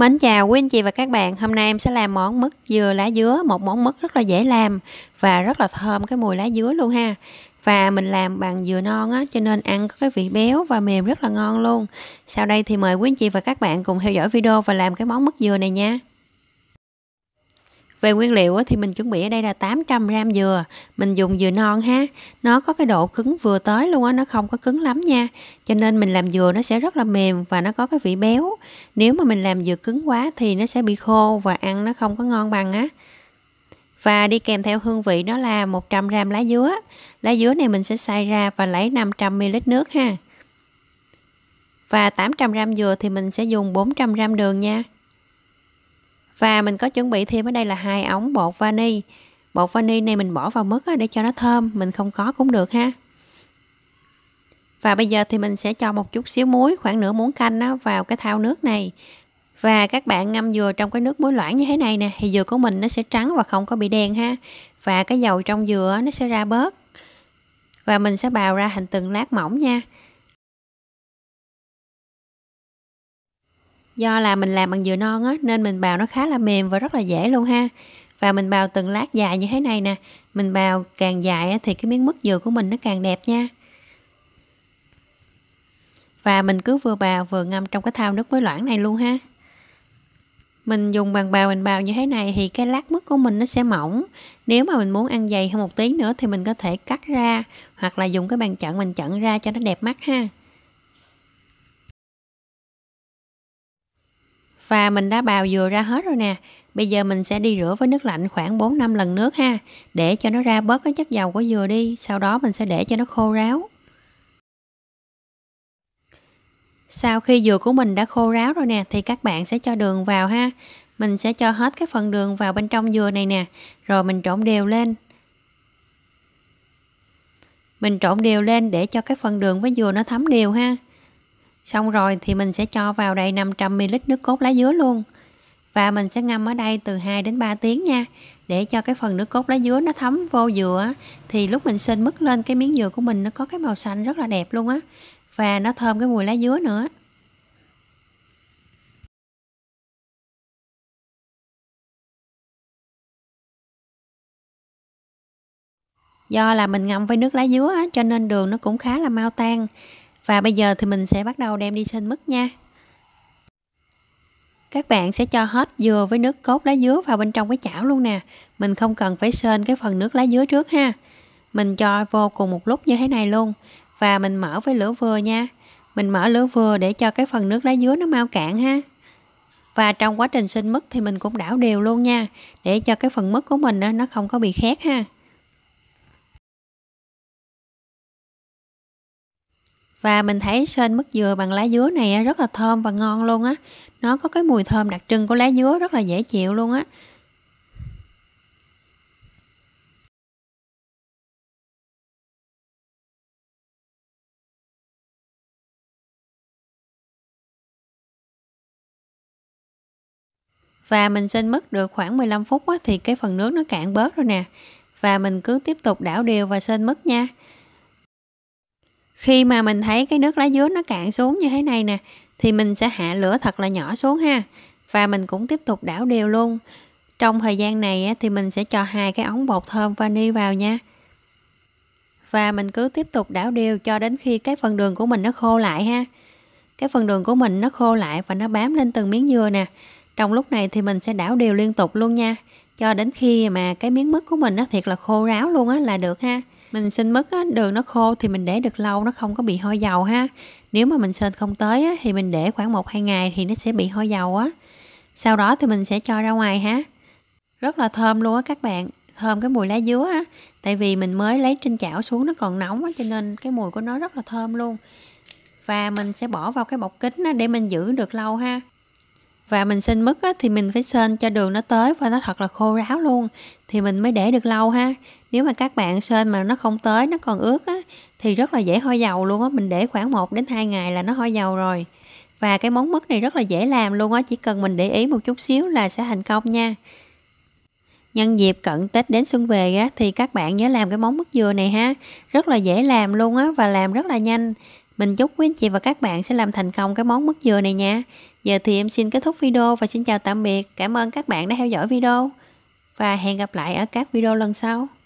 Mến chào quý anh chị và các bạn Hôm nay em sẽ làm món mứt dừa lá dứa Một món mứt rất là dễ làm Và rất là thơm cái mùi lá dứa luôn ha Và mình làm bằng dừa non á Cho nên ăn có cái vị béo và mềm rất là ngon luôn Sau đây thì mời quý anh chị và các bạn Cùng theo dõi video và làm cái món mứt dừa này nha về nguyên liệu thì mình chuẩn bị ở đây là 800 g dừa, mình dùng dừa non ha. Nó có cái độ cứng vừa tới luôn á, nó không có cứng lắm nha. Cho nên mình làm dừa nó sẽ rất là mềm và nó có cái vị béo. Nếu mà mình làm dừa cứng quá thì nó sẽ bị khô và ăn nó không có ngon bằng á. Và đi kèm theo hương vị đó là 100 g lá dứa. Lá dứa này mình sẽ xay ra và lấy 500 ml nước ha. Và 800 g dừa thì mình sẽ dùng 400 g đường nha và mình có chuẩn bị thêm ở đây là hai ống bột vani bột vani này mình bỏ vào mứt để cho nó thơm mình không có cũng được ha và bây giờ thì mình sẽ cho một chút xíu muối khoảng nửa muỗng canh nó vào cái thau nước này và các bạn ngâm dừa trong cái nước muối loãng như thế này nè thì dừa của mình nó sẽ trắng và không có bị đen ha và cái dầu trong dừa nó sẽ ra bớt và mình sẽ bào ra thành từng lát mỏng nha do là mình làm bằng dừa non á nên mình bào nó khá là mềm và rất là dễ luôn ha và mình bào từng lát dài như thế này nè mình bào càng dài thì cái miếng mứt dừa của mình nó càng đẹp nha và mình cứ vừa bào vừa ngâm trong cái thau nước muối loãng này luôn ha mình dùng bàn bào mình bào như thế này thì cái lát mứt của mình nó sẽ mỏng nếu mà mình muốn ăn dày hơn một tí nữa thì mình có thể cắt ra hoặc là dùng cái bàn chận mình chận ra cho nó đẹp mắt ha Và mình đã bào dừa ra hết rồi nè. Bây giờ mình sẽ đi rửa với nước lạnh khoảng 4 5 lần nước ha, để cho nó ra bớt cái chất dầu của dừa đi, sau đó mình sẽ để cho nó khô ráo. Sau khi dừa của mình đã khô ráo rồi nè thì các bạn sẽ cho đường vào ha. Mình sẽ cho hết cái phần đường vào bên trong dừa này nè, rồi mình trộn đều lên. Mình trộn đều lên để cho cái phần đường với dừa nó thấm đều ha. Xong rồi thì mình sẽ cho vào đây 500ml nước cốt lá dứa luôn. Và mình sẽ ngâm ở đây từ 2 đến 3 tiếng nha. Để cho cái phần nước cốt lá dứa nó thấm vô dừa thì lúc mình xin mứt lên cái miếng dừa của mình nó có cái màu xanh rất là đẹp luôn á. Và nó thơm cái mùi lá dứa nữa. Do là mình ngâm với nước lá dứa á, cho nên đường nó cũng khá là mau tan và bây giờ thì mình sẽ bắt đầu đem đi sên mứt nha. Các bạn sẽ cho hết dừa với nước cốt lá dứa vào bên trong cái chảo luôn nè. Mình không cần phải sên cái phần nước lá dứa trước ha. Mình cho vô cùng một lúc như thế này luôn. Và mình mở với lửa vừa nha. Mình mở lửa vừa để cho cái phần nước lá dứa nó mau cạn ha. Và trong quá trình sinh mứt thì mình cũng đảo đều luôn nha. Để cho cái phần mứt của mình nó không có bị khét ha. và mình thấy sên mứt dừa bằng lá dứa này rất là thơm và ngon luôn á nó có cái mùi thơm đặc trưng của lá dứa rất là dễ chịu luôn á và mình xin mất được khoảng 15 phút á, thì cái phần nước nó cạn bớt rồi nè và mình cứ tiếp tục đảo đều và sên mất nha khi mà mình thấy cái nước lá dứa nó cạn xuống như thế này nè thì mình sẽ hạ lửa thật là nhỏ xuống ha và mình cũng tiếp tục đảo đều luôn trong thời gian này thì mình sẽ cho hai cái ống bột thơm vani vào nha và mình cứ tiếp tục đảo đều cho đến khi cái phần đường của mình nó khô lại ha cái phần đường của mình nó khô lại và nó bám lên từng miếng dừa nè trong lúc này thì mình sẽ đảo đều liên tục luôn nha cho đến khi mà cái miếng mứt của mình nó thiệt là khô ráo luôn á là được ha mình xin mứt á, đường nó khô thì mình để được lâu nó không có bị hôi dầu ha nếu mà mình sên không tới á, thì mình để khoảng một hai ngày thì nó sẽ bị hôi dầu á sau đó thì mình sẽ cho ra ngoài ha rất là thơm luôn á các bạn thơm cái mùi lá dứa á tại vì mình mới lấy trên chảo xuống nó còn nóng á cho nên cái mùi của nó rất là thơm luôn và mình sẽ bỏ vào cái bọc kính á, để mình giữ được lâu ha và mình sinh mứt á, thì mình phải sên cho đường nó tới và nó thật là khô ráo luôn thì mình mới để được lâu ha nếu mà các bạn sên mà nó không tới nó còn ướt á, thì rất là dễ hôi dầu luôn á mình để khoảng 1 đến 2 ngày là nó hôi dầu rồi và cái món mứt này rất là dễ làm luôn á chỉ cần mình để ý một chút xíu là sẽ thành công nha Nhân dịp cận Tết đến xuân về á, thì các bạn nhớ làm cái món mứt dừa này ha Rất là dễ làm luôn á và làm rất là nhanh mình chúc quý anh chị và các bạn sẽ làm thành công cái món mứt dừa này nha. Giờ thì em xin kết thúc video và xin chào tạm biệt. Cảm ơn các bạn đã theo dõi video và hẹn gặp lại ở các video lần sau.